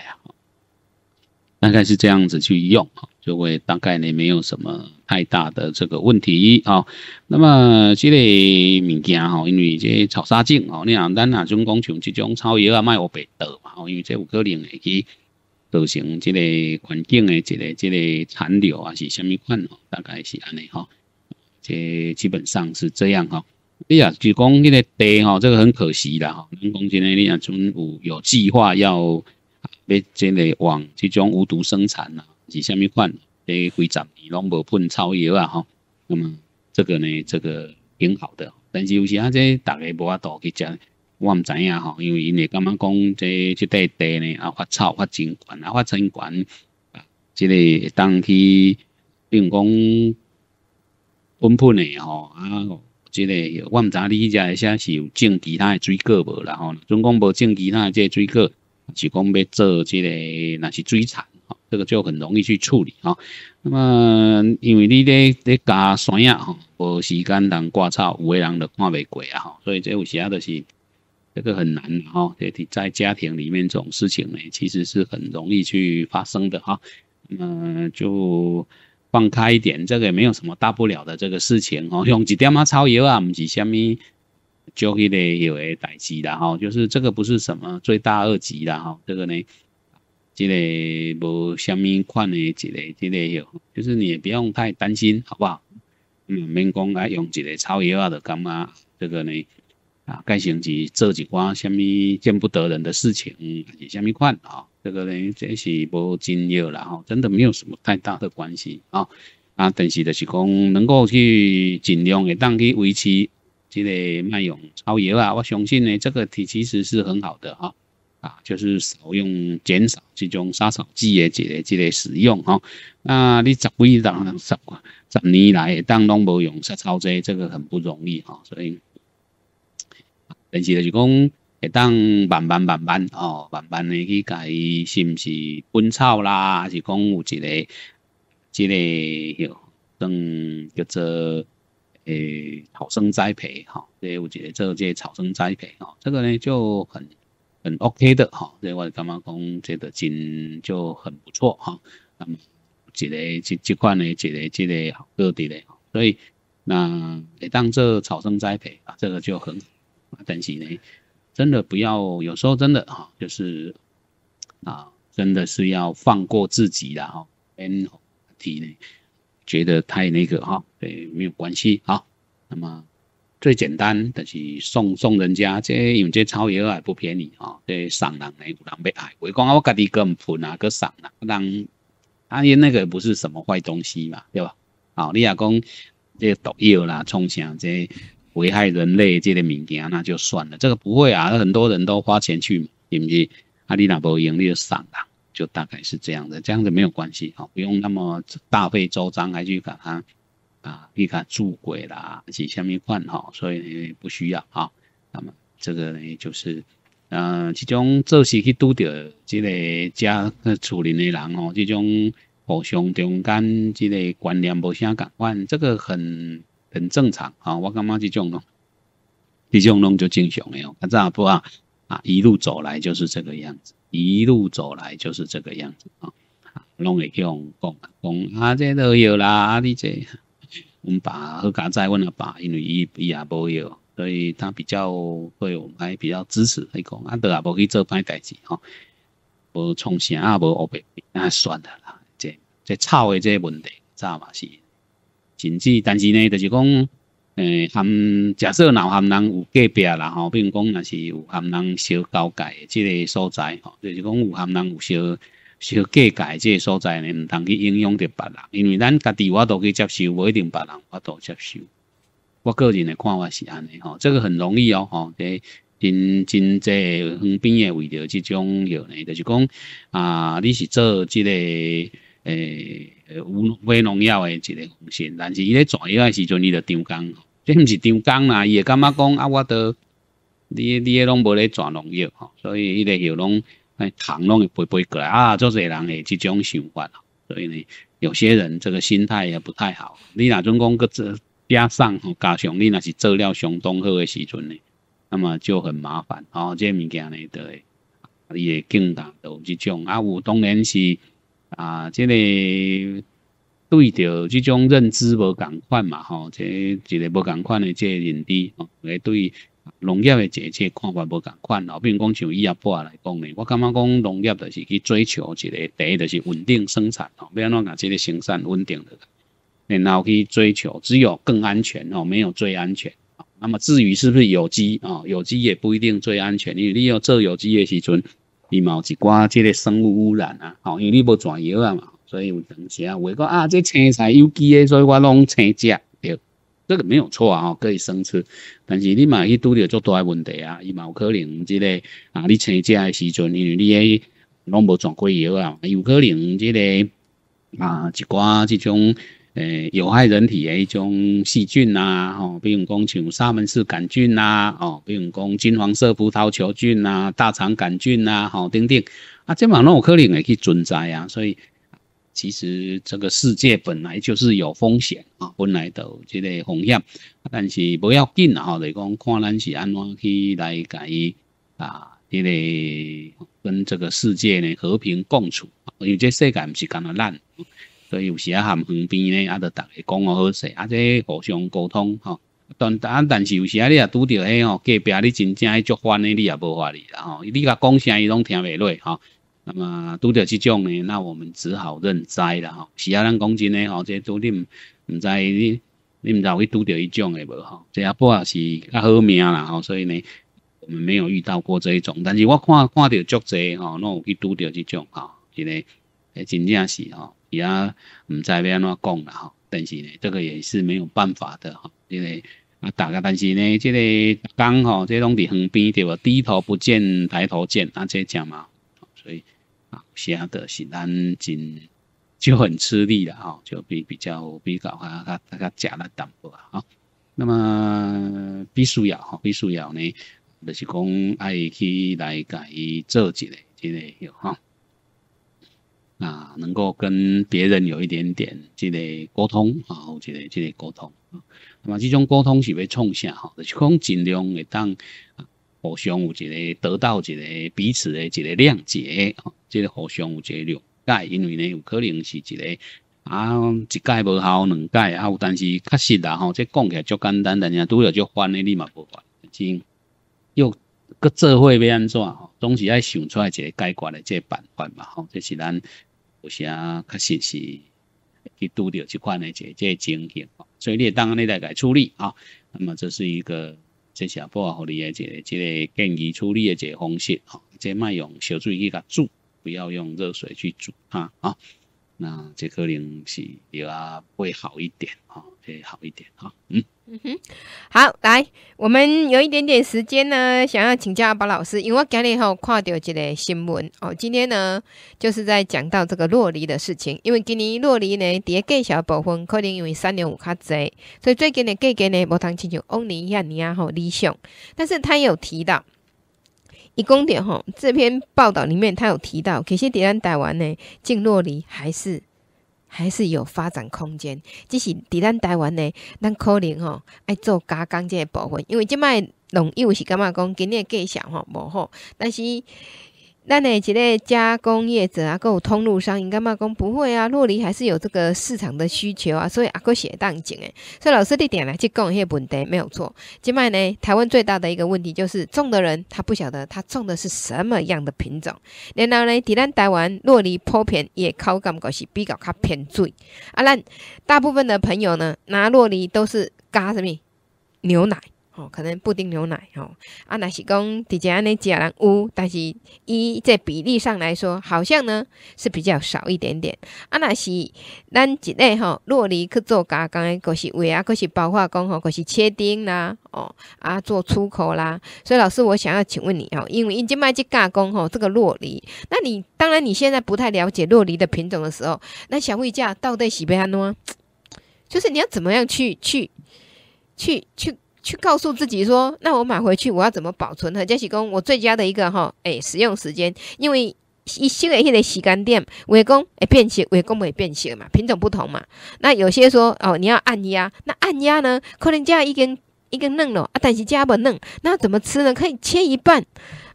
B: 大概是这样子去用，就会大概呢，没有什么太大的这个问题啊。那么这类物件哈，因为这草沙种哦，你像咱啊，总讲像这种草药啊，卖我白倒嘛，因为这有可能会去造成这个环境的这个这个残留啊，是什米款？大概是安尼哈，这基本上是这样哈。你啊，就讲那个地哈，这个很可惜的哈，因为讲现你啊，政有有计划要。要即个往即种无毒生产呐，是虾米款？诶，几十年拢无喷草药啊？吼，那么这个呢？这个挺好的，但是有时啊，即大家无法度去吃，我毋知影吼，因为因咧感觉讲即即块地呢啊发臭发真悬啊发真悬啊，即个当去，比如讲本喷的吼啊，即个我知咋理解一下是有种其他诶水果无？啦吼，总共无种其他诶即水果。就讲要做这个，那是追产，这个就很容易去处理，哈。那么，因为你咧咧加酸啊，吼，时间肝挂草，有为人的化为鬼啊，所以这有时他就是这个很难的，吼。这在家庭里面这种事情呢，其实是很容易去发生的，哈。那么就放开一点，这个也没有什么大不了的这个事情，哈，用一点啊草药啊，唔是虾米。就迄个有诶代志，然后就是这个不是什么最大二级的哈，这个呢，即个无虾米款诶，即个即个有，就是你也不用太担心，好不好？嗯，免讲啊，用一个草药啊，着感觉这个呢，啊，该成是做一寡虾米见不得人的事情还是虾米款啊？这个呢，即是无重要啦吼，真的没有什么太大的关系啊啊，但是就是讲能够去尽量会当去维持。这个慢用超油啊，我相信呢，这个提其实是很好的哈，啊，就是少用、减少这种杀草剂的这个这类使用哈。啊，你十几、当十十年来，当拢无用杀草剂，这个很不容易哈。所以，但是就是讲，当慢慢、慢慢哦，慢慢的去改，是不是本草啦，还是讲有一个这类叫当叫做。诶，草生栽培哈，所以我觉得做这草生栽培哈，这个呢就很很 OK 的哈，所以我干嘛讲这个景就很不错哈。那么，这个这这块呢，这个这个好各地嘞，所以那当做草生栽培啊，这个就很啊，但是呢，真的不要有时候真的哈，就是啊，真的是要放过自己的哈，n 体呢。觉得太那个哈，对，没有关系好。那么最简单的是送送人家，这因为这草药也不便宜啊，这送人呢有人被爱。会讲我家的更不喷啊，去送人，人，啊也那个不是什么坏东西嘛，对吧？啊，你要讲这毒药啦、冲枪这危害人类这类物件，那就算了，这个不会啊，很多人都花钱去嘛，是不是？啊，你那不用你就送人。就大概是这样的，这样子没有关系哈，不用那么大费周章来去给他啊，给他注轨啦，几下面换哈，所以不需要啊。那么这个呢，就是呃，这种做事去拄着这个家处人的人哦，这种互相中间这个观念无相干，这个很很正常啊。我感觉这种咯，这种弄就正常了，哦，正也不啊啊，一路走来就是这个样子。一路走来就是这个样子啊，拢会向讲讲啊，这都有啦，啊，你这，我们爸好加再问的爸，因为伊伊也无有，所以他比较们还比较支持，会讲啊，都也无去做歹代志吼，无充啥啊，无黑白，啊，算了啦，这这臭的这问题，早嘛是，甚至，但是呢，就是讲。诶，含假设两含人有隔壁啦吼，并讲若是有含人小交界即个所在吼，就是讲有含人有小小隔界即个所在呢，毋通去影响着别人，因为咱家己我都去接受，无一定别人我都接受。我个人的看法是安尼吼，这个很容易哦吼。真真济旁边的为着即种样呢，就是讲啊，你是做即个诶。有买农药的一个风险。但是伊咧抓药的时阵，伊就张工，即毋是张工啦，伊也感觉讲啊，我都你你咧拢无咧抓农药吼，所以伊咧药拢哎虫拢飞飞过来啊，做侪人诶即种想法，所以呢，有些人这个心态也不太好。你那种讲搁这加上吼加上，你若是做了相当好诶时阵呢，那么就很麻烦哦，即个物件对，底也更大都即种啊，有当然是。啊，即个对着即种认知无共款嘛吼，即一个无共款的即认知吼，来对农业的一个即看法无共款吼，比如讲像伊阿爸来讲呢，我感觉讲农业就是去追求一个第一就是稳定生产哦，不要怎讲即个生产稳定的，然后去追求只有更安全哦，没有最安全。那么至于是不是有机啊，有机也不一定最安全，因你要做有机的时阵。伊嘛有一寡即个生物污染啊，吼，因为你无转药啊嘛，所以有当时啊，会讲啊，即青菜有机诶，所以我拢青食，对，这个没有错啊，可以生吃。但是你嘛去拄着足大些问题啊。伊嘛有可能即个啊，你青食诶时阵，因为你诶拢无转过药啊，有可能即个啊，一寡即种。诶，有害人体诶一种细菌呐，吼，比如讲像沙门氏杆菌呐，哦，比如讲金黄色葡萄球菌呐，大肠杆菌呐，好，等等，啊，这嘛拢有可能会去存在啊。所以，其实这个世界本来就是有风险啊，本来就这个风险，但是不要紧啊，吼，来讲看咱是安怎去来介伊啊，这个跟这个世界呢和平共处因为这世界不是咁样烂。所以有时啊，含旁边呢，也着逐个讲话好势，啊，即互相沟通吼。但但但是有时啊，你也拄着迄吼隔壁你真正爱作反的，你也无法哩吼。你甲讲啥，伊拢听袂落吼。那么拄着即种呢，那我们只好认栽啦吼。是啊，咱讲真诶吼，即都恁毋知哩，恁毋知有去拄着迄种诶无吼。即阿也是较好命啦吼，所以呢，我们没有遇到过这一种。但是我看看到足济吼，拢有去拄着即种吼，即个诶真正是吼。伊啊毋知安怎讲啦吼，但是呢，这个也是没有办法的吼，因为啊大家，但是呢，这个讲工吼，这拢伫横边对喎，低头不见抬头见，那这怎嘛？所以啊，写的是南京就很吃力了吼，就比比较比较啊较大家食力淡薄啊。那么必须要哈，必须要呢，就是讲爱去来家己做一个，这个要哈。啊，能够跟别人有一点点这个沟通啊，或者这个沟通啊，那么这种沟通是为下啥吼？是讲尽量会当互相有一个得到一个彼此的一个谅解啊，这个互相有一个谅解，因为呢，有可能是一个啊，一届无效，两届啊，有但是确实啦吼，这讲起来足简单，但是都着足烦的，你嘛无法。真又搁做会要安怎吼？总是爱想出来一个解决的这办法嘛，吼，这是咱有时啊，确实是去拄着即款的这这情形，所以你当然你得来处理啊。那么这是一个这是不啊互你的一个一个建议处理的个方式，吼，即卖用烧水去煮，不要用热水去煮它啊。那这可能是有啊，会好一点哈，会好一点哈，嗯嗯哼，
A: 好，来，我们有一点点时间呢，想要请教宝老师，因为我今日好看到一个新闻哦，今天呢就是在讲到这个洛黎的事情，因为今年洛黎呢，第一个小部分可能因为三点五卡多，所以最近的价格呢，无通亲像欧尼亚尼亚和理想，但是他有提到。一公点吼，这篇报道里面他有提到，可惜伫咱台湾呢，静落离还是还是有发展空间。只是伫咱台湾呢，咱可能吼爱做加工这个部分，因为即卖农业是感觉讲今年的绩效吼无好，但是。咱呢，一个加工业者啊，购通路商应该嘛讲不会啊，洛梨还是有这个市场的需求啊，所以啊哥写当景诶。所以老师这点来去讲个问题没有错。今卖呢，台湾最大的一个问题就是种的人他不晓得他种的是什么样的品种。然后呢，提咱台湾洛梨普遍也口感果是比较较偏水。阿咱大部分的朋友呢拿洛梨都是加什么牛奶？哦，可能布丁牛奶哦，啊，那是讲直接安尼食人有，但是一在比例上来说，好像呢是比较少一点点。啊，那是咱即个吼洛梨去做加工，果是为啊，果是包化工吼，果是切丁啦，哦啊，做出口啦。所以老师，我想要请问你哦，因为伊即卖即加工吼这个洛梨，那你当然你现在不太了解洛梨的品种的时候，那小慧家到底是不安怎？就是你要怎么样去去去去？去告诉自己说，那我买回去我要怎么保存呢？家喜公，我最佳的一个哈，哎，使用时间，因为一新的一个时间点，尾公会变色，我公会变色嘛，品种不同嘛。那有些说哦，你要按压，那按压呢可能样一根一根嫩了啊，但是加不嫩，那怎么吃呢？可以切一半。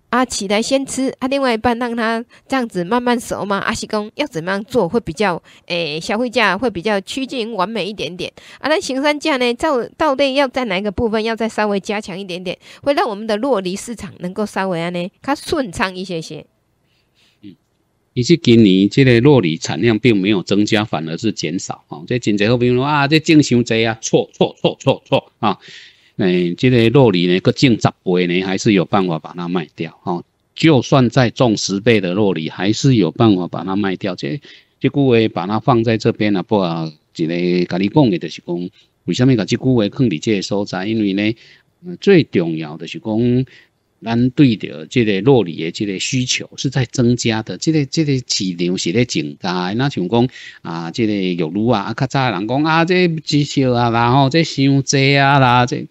A: 啊，起来先吃，啊，另外一半让它这样子慢慢熟嘛。阿西公要怎么样做会比较，诶，消费价会比较趋近完美一点点。啊，那行山价呢，照到底要在哪一个部分要再稍微加强一点点，会让我们的落梨市场能够稍微啊呢，它顺畅一些些。
B: 嗯，以及今年这个落梨产量并没有增加，反而是减少啊。这真济好朋友啊，这种伤济啊，错错错错错啊。诶，这个肉里呢，个进十倍呢，还是有办法把它卖掉哦。就算再重十倍的肉里，还是有办法把它卖掉。这这股会把它放在这边啊，不啊，即个跟你讲的，就是讲，为什么讲这股会坑你这个所在？因为呢，最重要的是讲。咱对着即个落里诶，即个需求是在增加的，即个即个市场是咧增加。那像讲啊，即个玉乳啊，较早人讲啊，即个需啊，然后即想济啊啦，即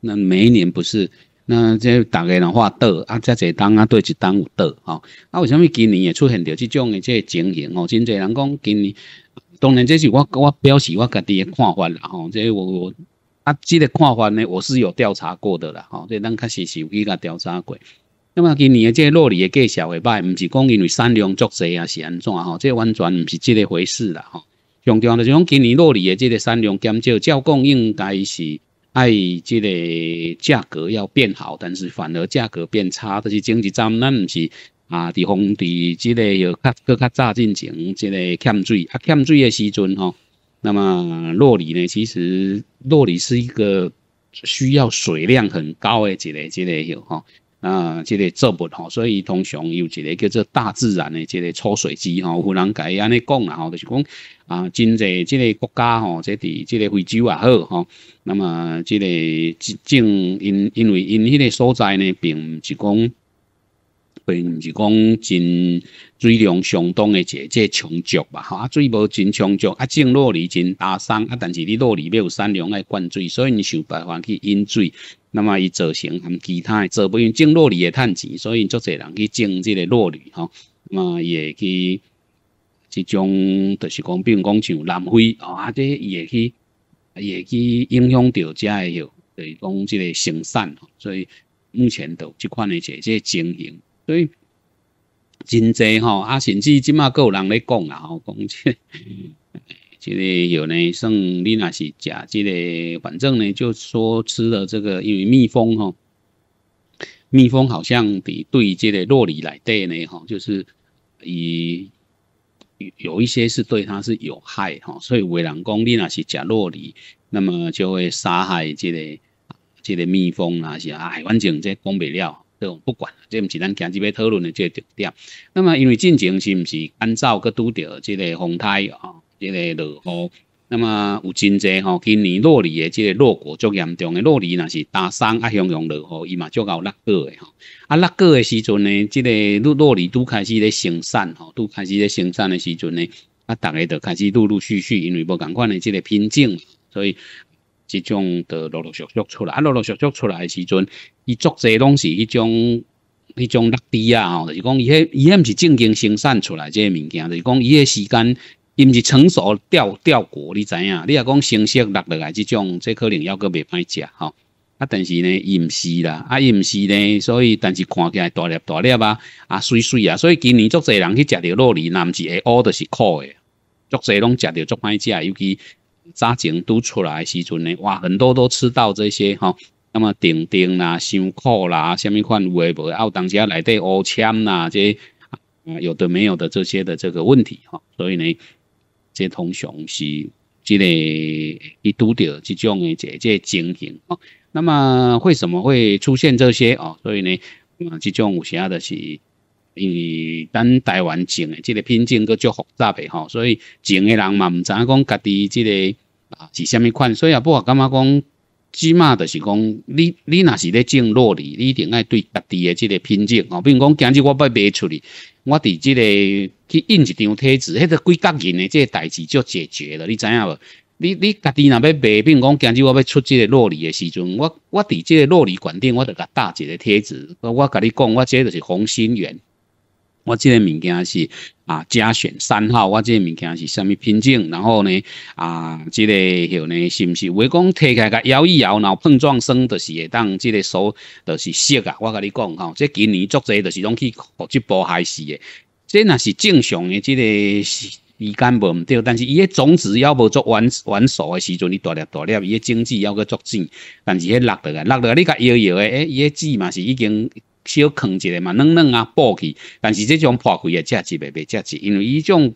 B: 那每一年不是，那即大概人话倒啊，即一当啊对一当有多吼。啊，为什么今年会出现着即种诶即情形哦？真侪人讲今年，当然这是我我表示我家己诶看法啦吼，即我我。啊，这个看法呢，我是有调查过的啦，吼，对，咱确实是有去甲调查过。那么今年的这个落里的介绍也歹，不是讲因为产量足侪啊，是安怎？吼，这完全不是这个回事啦，吼。强调就是讲今年落里的这个产量减少，照讲应该是爱这个价格要变好，但是反而价格变差，就是经济站咱不是啊？地方地这个要较更较早进行这个欠税，啊欠税的时阵，吼。那么洛梨呢？其实洛梨是一个需要水量很高的这个这个有哈，啊这个作物哈，所以通常有一个叫做大自然的这个抽水机哈，有人介安尼讲啦吼，就是讲啊真济这个国家吼，即伫这个非洲也好哈，那么这个正因因为因迄个所在呢，并是讲。并毋是讲真水量相当个一个充足吧？吼啊，水无真充足啊，种落梨真打生啊。但是你落梨要有山梁来灌水，所以你想办法去引水。那么伊造成含其他个做不用种落梨也趁钱，所以足侪人去种即个洛梨吼，嘛也去即种就是讲，比如讲像南非吼，啊，即伊会去伊会去影响到遮个吼，就是讲即个生产。所以目前都即款个一个情形，所以真济吼，啊，甚至今啊，够有人咧讲啦，吼，讲这，*laughs* 这个有呢，算你那是假，这个反正呢，就说吃了这个，因为蜜蜂吼，蜜蜂好像比对即个洛梨来对呢，吼，就是有有一些是对它是有害吼，所以为人讲你那是假洛梨，那么就会杀害这个这个蜜蜂啊是，啊，反正这讲不了。这不管，这唔是咱今日要讨论的这个重点。那么因为进前是唔是按照佮拄着即个风台哦，即个落雨，那么有真济吼。今年落黎的即个落果最严重的，落黎，若是大山啊，形容落雨伊嘛足够六个月的吼。啊，落过的时阵呢，即个落落黎都开始咧生产吼，都开始咧生产的时阵呢，啊，大家都开始陆陆续续，因为要赶快的即个品种，所以。即种都陆陆续续出来，啊陆陆续续出来时阵，伊作侪拢是迄种迄种落地啊，就是讲伊迄伊迄毋是正经生产出来即个物件，就是讲伊迄时间伊毋是成熟掉掉果，你知影？你若讲成熟落落来即种，即可能要阁袂歹食吼。啊但是呢，伊毋是啦，啊伊毋是呢，所以但是看起来大粒大粒啊，啊碎碎啊，所以今年足侪人去食着肉哩，若毋是会乌，都是苦诶。足侪拢食着足歹食，尤其。价钱都出来时阵呢，哇，很多都吃到这些哈。那么订订啦、辛苦啦、什么款微博，啊，有当时啊内底乌千啦，这有的没有的这些的这个问题哈。所以呢，这通常是积累一拄着这种的这经哦。那么为什么会出现这些哦？所以呢，嗯，这种有些的是。因为等台湾种诶，即个品种阁较复杂诶吼，所以种诶人嘛毋知影讲家己即个啊是啥物款，所以啊不过感觉讲，即码就是讲，你你若是咧种洛丽，你一定爱对家己诶即个品种，吼，比如讲今日我要卖出去，我伫即个去印一张贴纸，迄个几角银诶，即个代志就解决了，你知影无？你你家己若要卖，比如讲今日我要出即个洛丽诶时阵，我我伫即个洛丽馆顶，我甲打一个贴纸，我我甲你讲，我即个就是红心园。我这个物件是啊，加选三号。我这个物件是什么品种？然后呢，啊，这个有呢，是不是我讲起来个摇一摇，然后碰撞声就是会当这个手，就是色啊。我跟你讲吼，这几年作者就是拢去学这波害死的。这那是正常的，这个时间无唔对，但是伊个种子要无做完完熟的时阵，你大粒大粒，伊个种子还个作生，但是伊落落来，落落来你甲摇摇的，哎，伊个籽嘛是已经。小坑一下嘛，软软啊，抱起。但是这种破开也价值袂袂价值，因为伊种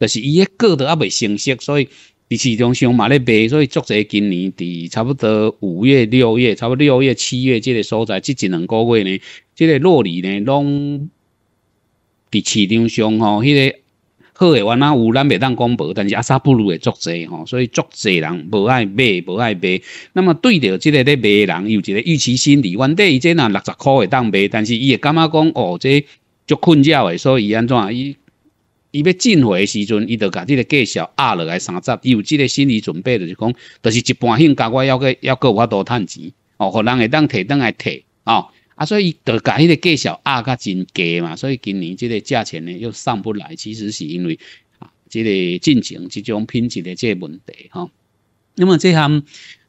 B: 就是伊个都啊未成熟，所以，伫市场上嘛咧卖。所以，作者今年伫差不多五月、六月，差不多六月、七月这个所在，即一两个月呢，这个洛梨呢，拢伫市场上吼，迄个。好诶，话咱有咱袂当讲无，但是阿萨布鲁诶足侪吼，所以足侪人无爱买，无爱卖。那么对着即个咧卖人，有一个预期心理，原底伊即若六十块会当卖，但是伊会感觉讲哦，即足困扰诶，所以伊安怎伊伊要进货诶时阵，伊就甲即个介绍压落来三十，伊有即个心理准备，就是讲，就是一般性甲我要个要有法多赚钱，哦，互人会当摕当来摕，哦。啊，所以个价迄个价数压较真低嘛，所以今年即个价钱呢又上不来，其实是因为即个进程、即种品质的即个问题吼。那么这项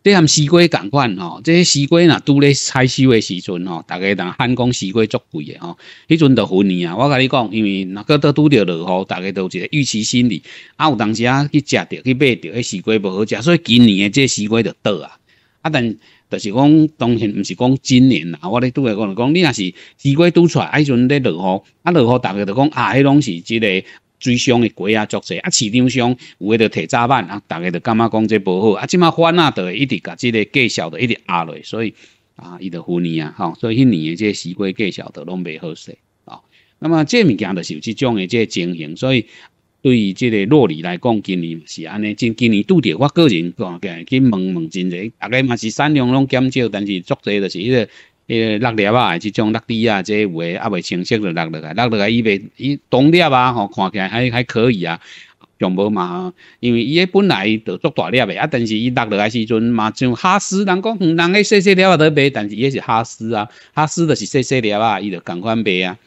B: 这项西瓜同款吼，这西瓜呐，拄咧采收的时阵吼，大家人喊讲西瓜足贵的吼，迄阵就分年啊。我甲你讲，因为那个都拄着落雨，大家都个预期心理啊，有当时啊去食着去买着，迄西瓜无好食，所以今年的这西瓜就倒啊。啊，但就是讲，当然唔是讲今年啦。我咧拄个讲，讲你若是西瓜拄出，啊，阵咧落雨，啊，落雨，大家就讲啊，迄拢是即个水箱的鬼啊，作势，啊，市场上有诶就提早办啊，大家就感觉讲这不好？啊，即马翻啊，就一直甲即个计绍就一直压落，所以啊，伊就去年啊，吼，所以迄年诶，即个西瓜计绍就拢未好势啊。那么这物件就是有即种诶即个情形，所以。对于即个洛里来讲，今年是安尼。今今年拄着我个人讲，去问问真侪，大概嘛是产量拢减少，但是作侪就是迄个，诶，落叶啊，即是将落地啊，即有诶，阿袂清晰就落落来，落落来伊袂伊长叶啊，吼，看起来还还可以啊，全无嘛，因为伊迄本来就足大叶诶，啊，但是伊落落来时阵嘛像哈斯，人讲人诶细细粒啊得卖，但是伊也是哈斯啊，哈斯就是细细粒啊，伊就共款卖啊。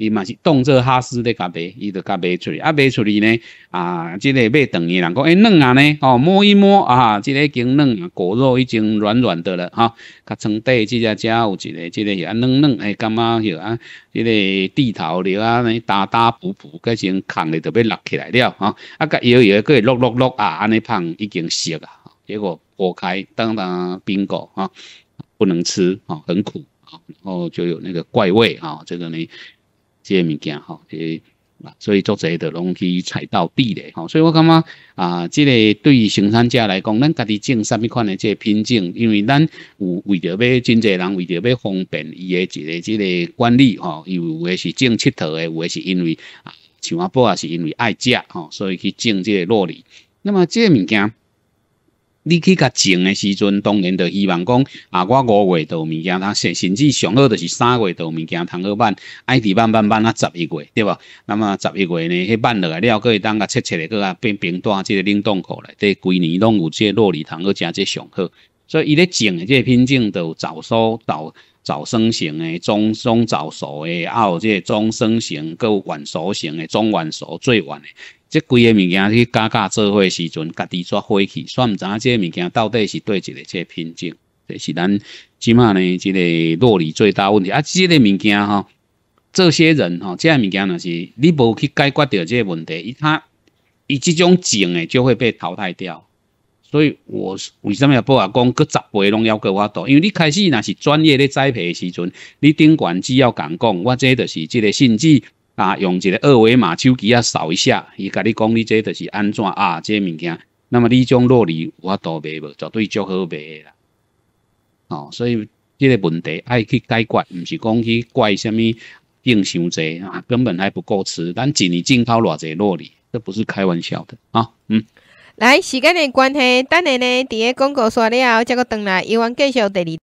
B: 伊嘛是动做哈斯在甲卖，伊就甲卖出去。啊，卖出去呢，啊，即个卖长，伊人讲，哎，嫩啊呢，哦，摸一摸啊，即个已经嫩啊，果肉已经软软的了，哈，甲床底即只只有一个，即个啊嫩嫩，哎，感觉遐啊，即个地头了啊，安尼打打补补，嗰种空咧就别落起来了，哈，啊，甲摇摇佫落落落啊，安尼胖已经熟啊，结果剥开，等等冰果 n 哈，不能吃，啊，很苦，啊，然后就有那个怪味，啊，这个呢。即个物件吼，即，所以作者都拢去踩到地咧吼，所以我感觉啊，即个对于生产者来讲，咱家己种啥物款的即品种，因为咱有为着要真济人为着要方便，伊的即个即个管理吼，有有的是种佚佗的，有的是因为啊，像阿婆也是因为爱食吼，所以去种即个糯米。那么即个物件。你去甲种的时阵，当然就希望讲啊，我五月度物件，啊甚甚至上好就是三月度物件，通好办，爱伫办办办啊，十一月，对无？那么十一月呢，迄办落来，了过后当下切切搁啊变平段即个冷冻口来，即几年拢有即糯米糖好食即上好。所以伊咧种的即品种，就有早熟、早早生型的、中中早熟的，还有即中生型、佮晚熟型的、中晚熟、最晚的。即几个物件去加价做伙时阵，家己煞火气，煞毋知影即个物件到底是对一个即品种，这是咱即码呢，即个落里最大问题。啊，即个物件吼，这些人吼，即个物件若是，你无去解决掉即个问题，伊他，伊即种种诶就会被淘汰掉。所以我为什么不啊讲，搁十倍拢要各我多？因为你开始若是专业咧栽培时阵，你顶管只要敢讲，我这就是即个性质。啊，用一个二维码手机啊扫一下，伊甲你讲你这就是安怎啊？这物件，那么你种落里我都卖无，绝对足好卖啦。哦，所以这个问题爱去解决，唔是讲去怪什么用伤济啊，根本还不够吃。咱一年进口偌济落里，这不是开玩笑的啊。嗯，
A: 来，时间的关系，等下呢，第一广告刷了后，再个回来，有缘继续第二。